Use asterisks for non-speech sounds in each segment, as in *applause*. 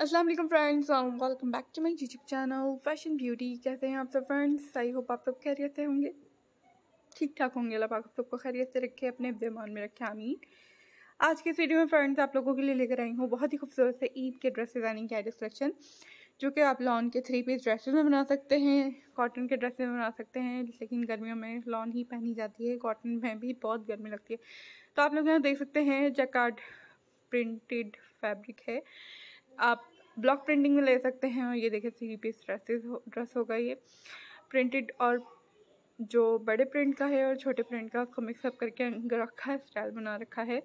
Aslam friends welcome back to my YouTube channel fashion beauty कैसे हैं आप सब फ्रेंड्स आई होप आप सब खैरियत से होंगे ठीक ठाक होंगे अल्लाह पाक सबको खैरियत से रखे अपने बेमान में रखे आमीन आज के इस वीडियो में फ्रेंड्स आप लोगों के लिए लेकर आई हूँ बहुत ही खूबसूरत से ईद के ड्रेसेस यानी कैरियर सेक्शन जो कि आप लॉन के थ्री पीस ड्रेसेस में बना सकते हैं कॉटन के ड्रेसेस में बना सकते हैं लेकिन गर्मियों में लॉन ही पहनी जाती है कॉटन में भी बहुत गर्मी लगती है तो आप लोग यहाँ देख सकते हैं जैकार्ड प्रिंटेड फैब्रिक है आप ब्लॉक प्रिंटिंग में ले सकते हैं और ये देखिए थ्री पीस ड्रेसेस हो ड्रेस होगा ये प्रिंटेड और जो बड़े प्रिंट का है और छोटे प्रिंट का उसको मिक्सअप करके अंगरखा स्टाइल बना रखा है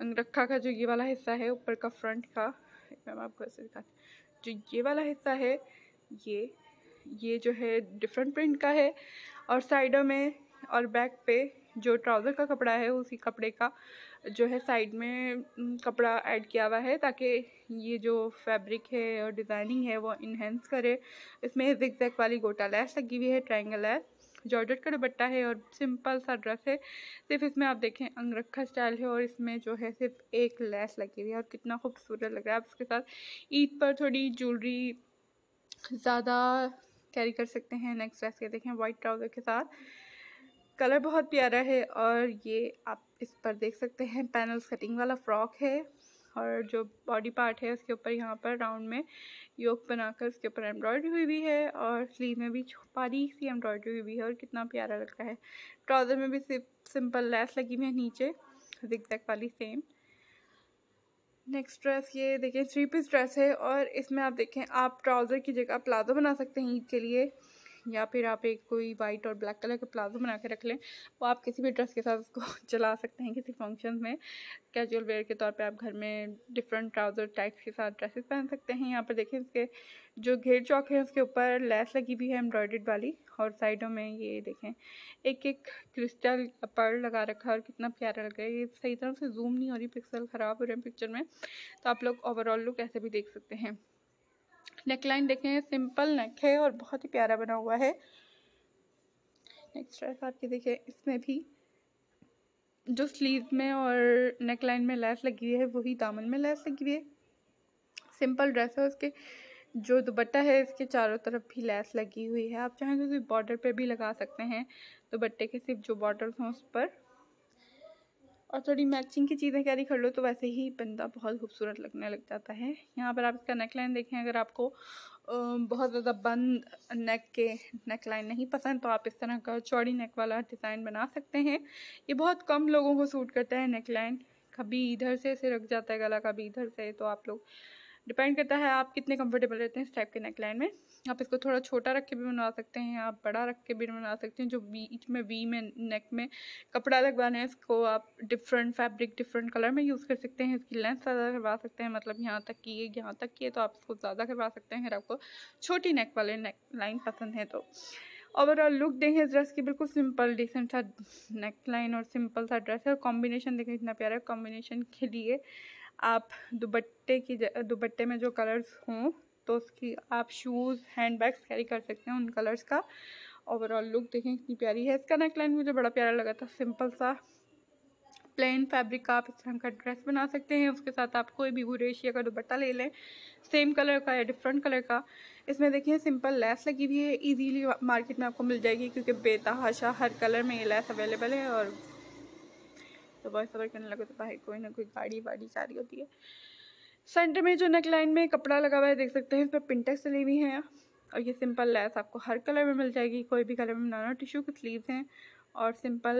अंगरखा का जो ये वाला हिस्सा है ऊपर का फ्रंट का मैं आपको ऐसे दिखाती जो ये वाला हिस्सा है ये ये जो है डिफरेंट प्रिंट का है और साइडों में और बैक पे जो ट्राउज़र का कपड़ा है उसी कपड़े का जो है साइड में कपड़ा ऐड किया हुआ है ताकि ये जो फैब्रिक है और डिज़ाइनिंग है वो इन्हेंस करे इसमें जिक जैक वाली गोटा लैस लगी हुई है ट्रायंगल लैस जॉर्जेट का दुपट्टा है और सिंपल सा ड्रेस है सिर्फ इसमें आप देखें अंगरखा स्टाइल है और इसमें जो है सिर्फ एक लैस लगी हुई है और कितना खूबसूरत लग रहा है आप इसके साथ ईद पर थोड़ी ज्वेलरी ज़्यादा कैरी कर सकते हैं नेक्स्ट ड्रेस के देखें वाइट ट्राउज़र के साथ कलर बहुत प्यारा है और ये आप इस पर देख सकते हैं पैनल्स कटिंग वाला फ्रॉक है और जो बॉडी पार्ट है उसके ऊपर यहाँ पर राउंड में योग बनाकर उसके ऊपर एम्ब्रॉयडरी हुई भी है और स्लीव में भी छुपारी सी एम्ब्रॉयडरी हुई भी है और कितना प्यारा लग रहा है ट्राउज़र में भी सिर्फ सिंपल लेस लगी हुई है नीचे जिक वाली सेम नेक्स्ट ड्रेस ये देखें थ्री पीस ड्रेस है और इसमें आप देखें आप ट्राउज़र की जगह प्लाजो बना सकते हैं ईद के लिए या फिर आप एक कोई वाइट और ब्लैक कलर का प्लाजो बना के रख लें वो आप किसी भी ड्रेस के साथ उसको *laughs* चला सकते हैं किसी फंक्शन में कैजुअल वेयर के तौर पे आप घर में डिफरेंट ट्राउज़र टाइप्स के साथ ड्रेसेस पहन सकते हैं यहाँ पर देखें इसके जो घेर चौक है उसके ऊपर लेस लगी हुई है एम्ब्रॉयड वाली और साइडों में ये देखें एक एक क्रिस्टल पर लगा रखा है और कितना प्यारा लग रहा है ये सही तरह से जूम नहीं हो रही पिक्सल ख़राब हो रहे हैं पिक्चर में तो आप लोग ओवरऑल लुक ऐसे भी देख सकते हैं नेकलाइन देखें सिंपल नेक है और बहुत ही प्यारा बना हुआ है नेक्स्ट ड्रेस आपके देखें इसमें भी जो स्लीव में और नेक लाइन में लैस लगी हुई है वही दामन में लैस लगी हुई है सिंपल ड्रेस है उसके जो दुपट्टा है इसके चारों तरफ भी लैस लगी हुई है आप चाहें तो बॉर्डर पे भी लगा सकते हैं दुबट्टे के सिर्फ जो बॉर्डर हों उस पर और थोड़ी मैचिंग की चीज़ें कैरी कर लो तो वैसे ही बंदा बहुत खूबसूरत लगने लग जाता है यहाँ पर आप इसका नेक लाइन देखें अगर आपको बहुत ज़्यादा बंद नेक के नेक लाइन नहीं पसंद तो आप इस तरह का चौड़ी नेक वाला डिज़ाइन बना सकते हैं ये बहुत कम लोगों को सूट करता है नेक लाइन कभी इधर से ऐसे रख जाता है गला कभी इधर से तो आप लोग डिपेंड करता है आप कितने कम्फर्टेबल रहते हैं इस टाइप के नेक लाइन में आप इसको थोड़ा छोटा रख के भी बनवा सकते हैं आप बड़ा रख के भी बनवा सकते हैं जो बीच में वी में नेक में कपड़ा लगवाना है इसको आप डिफरेंट फैब्रिक डिफरेंट कलर में यूज़ कर सकते हैं इसकी लेंथ ज़्यादा करवा सकते हैं मतलब यहाँ तक की है यहाँ तक की है तो आप इसको ज़्यादा करवा सकते हैं अगर आपको छोटी नेक वाले नेक लाइन पसंद है तो ओवरऑल लुक देखें इस ड्रेस की बिल्कुल सिंपल डिसेंट सा नेक लाइन और सिंपल सा ड्रेस है और कॉम्बिनेशन देखें इतना प्यारा है कॉम्बिनेशन के लिए आप दुपट्टे की दुपट्टे में जो कलर्स हों तो उसकी आप शूज़ हैंड बैग्स कैरी कर सकते हैं उन कलर्स का ओवरऑल लुक देखें कितनी प्यारी है इसका नेकलाइन मुझे बड़ा प्यारा लगा था सिंपल सा प्लेन फैब्रिक का आप इस तरह का ड्रेस बना सकते हैं उसके साथ आप कोई भी बुरेशिया का दुपट्टा ले लें सेम कलर का या डिफरेंट कलर का इसमें देखिए सिंपल लेस लगी हुई है इजीली मार्केट में आपको मिल जाएगी क्योंकि बेतहाशा हर कलर में ये लेस अवेलेबल है और तो वॉइस करने लगे तो भाई कोई ना कोई गाड़ी वाड़ी जा रही होती है सेंटर में जो नेक लाइन में कपड़ा लगा हुआ है देख सकते हैं इस पर पिंटेक्स चली हुई है और ये सिंपल लेस आपको हर कलर में मिल जाएगी कोई भी कलर में बनाना टिश्यू की स्लीव्स हैं और सिंपल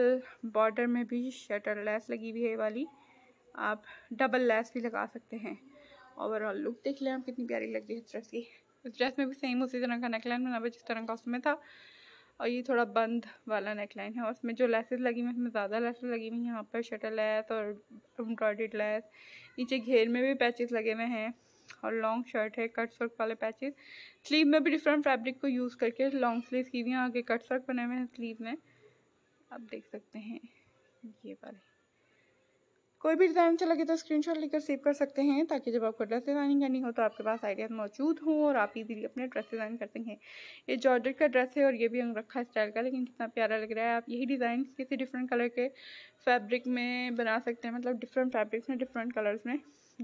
बॉर्डर में भी शटर लैस लगी हुई है वाली आप डबल लैस भी लगा सकते हैं ओवरऑल लुक देख लें आप कितनी प्यारी लग रही है इस ड्रेस की इस ड्रेस में भी सेम उसी तरह का नेकलाइन बना हुआ जिस तरह का उसमें था और ये थोड़ा बंद वाला नेकलाइन है और उसमें जो लेसेस लगी हुई है उसमें ज़्यादा लेसेस लगी हुई हैं यहाँ पर शटर लेस और एम्ब्रॉयड लेस नीचे घेर में भी पैचेस लगे हुए हैं और लॉन्ग शर्ट है कट वर्क वाले पैचेस स्लीव में भी डिफरेंट फैब्रिक को यूज़ करके लॉन्ग स्लीव की भी आगे कट वर्क बने हुए हैं स्लीव में आप देख सकते हैं ये वाले कोई भी डिज़ाइन अच्छा लगे तो स्क्रीनशॉट लेकर सेव कर सकते हैं ताकि जब आपको ड्रेस डिज़ाइनिंग करनी हो तो आपके पास आइडियाज़ मौजूद हों और आप इजीली अपने ड्रेस डिज़ाइन कर सकें ये जॉर्जेट का ड्रेस है और ये भी अंगरखा स्टाइल का लेकिन कितना प्यारा लग रहा है आप यही डिज़ाइन किसी डिफरेंट कलर के फैब्रिक में बना सकते हैं मतलब डिफरेंट फैब्रिक्स में डिफरेंट कलर्स में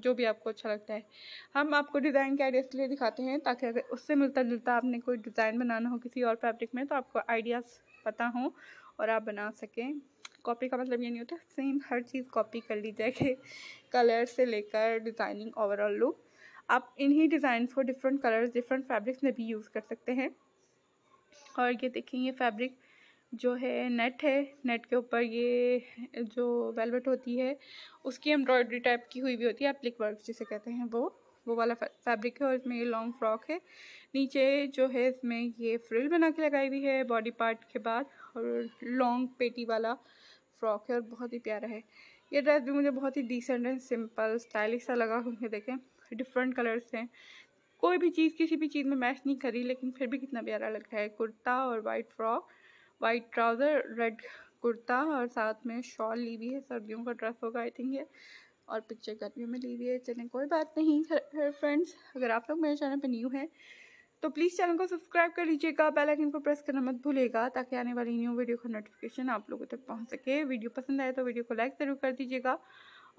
जो भी आपको अच्छा लगता है हम आपको डिज़ाइन के आइडियाज़ के लिए दिखाते हैं ताकि अगर उससे मिलता जुलता आपने कोई डिज़ाइन बनाना हो किसी और फैब्रिक में तो आपको आइडियाज़ पता हों और आप बना सकें कॉपी का मतलब ये नहीं होता सेम हर चीज़ कॉपी कर ली जाए कि कलर से लेकर डिज़ाइनिंग ओवरऑल लुक आप इन्हीं डिज़ाइन को डिफरेंट कलर्स डिफरेंट फैब्रिक्स में भी यूज़ कर सकते हैं और ये देखें ये फैब्रिक जो है नेट है नेट के ऊपर ये जो वेलवेट होती है उसकी एम्ब्रॉयडरी टाइप की हुई भी होती है एप्लिक वर्क जिसे कहते हैं वो वो वाला फैब्रिक है और इसमें ये लॉन्ग फ्रॉक है नीचे जो है इसमें ये फ्रिल बना के लगाई हुई है बॉडी पार्ट के बाद और लॉन्ग पेटी वाला फ्रॉक है और बहुत ही प्यारा है ये ड्रेस भी मुझे बहुत ही डिसेंट एंड सिंपल स्टाइलिश सा लगा क्योंकि देखें डिफरेंट कलर्स हैं कोई भी चीज़ किसी भी चीज़ में मैच नहीं करी लेकिन फिर भी कितना प्यारा लग रहा है कुर्ता और white frock white trouser red kurta और साथ में शॉल ली हुई है सर्दियों का ड्रेस होगा आई थिंक ये और पिक्चर गर्मियों में ली हुई है चलें कोई बात नहीं फ्रेंड्स अगर आप लोग मेरे चैनल पर न्यू हैं तो प्लीज़ चैनल को सब्सक्राइब कर लीजिएगा बेल आइकन को प्रेस करना मत भूलिएगा ताकि आने वाली न्यू वीडियो का नोटिफिकेशन आप लोगों तक पहुंच सके वीडियो पसंद आए तो वीडियो को लाइक ज़रूर कर दीजिएगा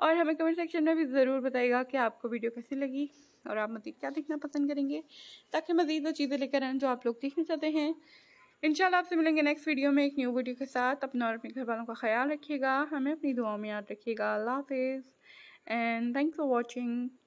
और हमें कमेंट सेक्शन में भी ज़रूर बताइएगा कि आपको वीडियो कैसी लगी और आप मज़ीद क्या देखना पसंद करेंगे ताकि मज़ीद वो चीज़ें लेकर आएँ जो आप लोग देखना चाहते हैं इंशाल्लाह आपसे मिलेंगे नेक्स्ट वीडियो में एक न्यू वीडियो के साथ अपना और अपने घर वालों का ख्याल रखिएगा हमें अपनी दुआओं में याद रखिएगा अल्लाह हाफिज़ एंड थैंक्स फॉर वॉचिंग